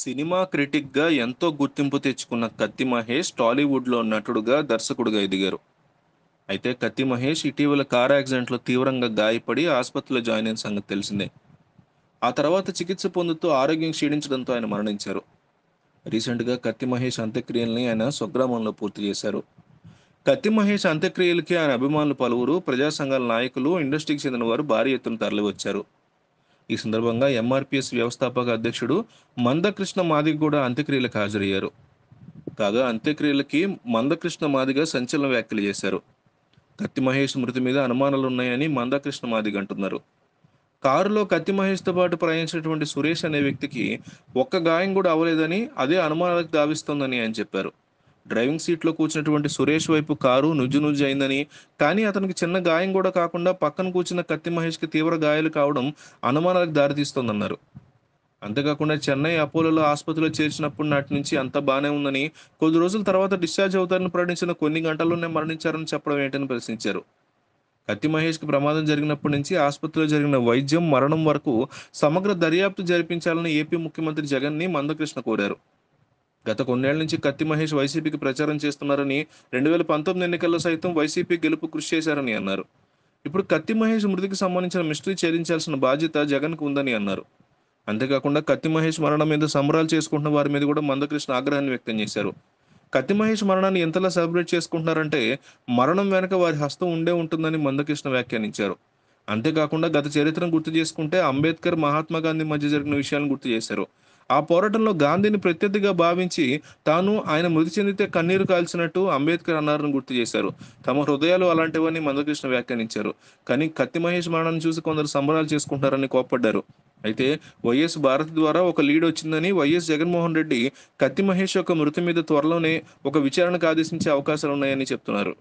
cinema క్రిటిక్గా ఎంతో గుర్తింపు తెచ్చుకున్న కత్తి మహేష్ టాలీవుడ్లో నటుడుగా దర్శకుడుగా ఎదిగారు అయితే కత్తి మహేష్ ఇటీవల కార్ లో తీవ్రంగా గాయపడి ఆసుపత్రిలో జాయిన్ అయిన సంగతి తెలిసిందే ఆ తర్వాత చికిత్స పొందుతూ ఆరోగ్యం క్షీణించడంతో ఆయన మరణించారు రీసెంట్గా కత్తి మహేష్ అంత్యక్రియల్ని ఆయన స్వగ్రామంలో పూర్తి చేశారు కత్తి మహేష్ అంత్యక్రియలకి ఆయన అభిమానులు పలువురు ప్రజా సంఘాల నాయకులు ఇండస్ట్రీకి చెందిన వారు భారీ ఎత్తున తరలివచ్చారు ఈ సందర్భంగా ఎంఆర్పిఎస్ వ్యవస్థాపక అధ్యక్షుడు మందకృష్ణ మాదిగ కూడా అంత్యక్రియలకు హాజరయ్యారు కాగా అంత్యక్రియలకి మందకృష్ణ మాదిగ సంచలన వ్యాఖ్యలు చేశారు కత్తి మహేష్ మృతి మీద అనుమానాలు ఉన్నాయని మందకృష్ణ మాదిగ అంటున్నారు కారులో కత్తి మహేష్తో పాటు ప్రయాణించినటువంటి సురేష్ అనే వ్యక్తికి ఒక్క గాయం కూడా అవ్వలేదని అదే అనుమానాలకు దావిస్తోందని ఆయన చెప్పారు డ్రైవింగ్ సీట్లో కూర్చున్నటువంటి సురేష్ వైపు కారు నుజ్జు నుజ్జు అయిందని కానీ అతనికి చిన్న గాయం కూడా కాకుండా పక్కన కూర్చున్న కత్తి మహేష్కి తీవ్ర గాయాలు కావడం అనుమానాలకు దారితీస్తోందన్నారు అంతేకాకుండా చెన్నై అపోలోలో ఆసుపత్రిలో చేర్చినప్పుడు నాటి నుంచి అంత బాగానే ఉందని కొద్ది రోజుల తర్వాత డిశ్చార్జ్ అవుతారని ప్రకటించిన కొన్ని గంటల్లోనే మరణించారని చెప్పడం ఏంటని ప్రశ్నించారు కత్తి మహేష్కి ప్రమాదం జరిగినప్పటి నుంచి ఆసుపత్రిలో జరిగిన వైద్యం మరణం వరకు సమగ్ర దర్యాప్తు జరిపించాలని ఏపీ ముఖ్యమంత్రి జగన్ని మందకృష్ణ కోరారు గత కొన్నేళ్ల నుంచి కత్తి మహేష్ వైసీపీకి ప్రచారం చేస్తున్నారని రెండు వేల పంతొమ్మిది ఎన్నికల్లో సైతం వైసీపీ గెలుపు కృషి చేశారని అన్నారు ఇప్పుడు కత్తి మహేష్ మృతికి సంబంధించిన మిస్టరీ చేరించాల్సిన బాధ్యత జగన్కు ఉందని అన్నారు అంతేకాకుండా కత్తి మహేష్ మరణం మీద సంబరాలు చేసుకుంటున్న వారి మీద కూడా మందకృష్ణ ఆగ్రహాన్ని వ్యక్తం చేశారు కత్తి మహేష్ మరణాన్ని ఎంతలా సెలబ్రేట్ చేసుకుంటున్నారంటే మరణం వెనక వారి హస్తం ఉండే ఉంటుందని మందకృష్ణ వ్యాఖ్యానించారు అంతేకాకుండా గత చరిత్రను గుర్తు చేసుకుంటే అంబేద్కర్ మహాత్మా గాంధీ మధ్య జరిగిన విషయాలను గుర్తు చేశారు ఆ పోరాటంలో గాంధీని ప్రత్యర్థిగా భావించి తాను ఆయన మృతి చెందితే కన్నీరు కాల్చినట్టు అంబేద్కర్ అన్నారని గుర్తు చేశారు తమ హృదయాలు అలాంటివని మందకృష్ణ వ్యాఖ్యానించారు కానీ కత్తి మహేష్ మరణాన్ని చూసి కొందరు సంబరాలు చేసుకుంటారని కోప్పడ్డారు అయితే వైఎస్ భారత్ ద్వారా ఒక లీడ్ వచ్చిందని వైఎస్ జగన్మోహన్ రెడ్డి కత్తి మహేష్ యొక్క మృతి మీద త్వరలోనే ఒక విచారణకు ఆదేశించే అవకాశాలు ఉన్నాయని చెప్తున్నారు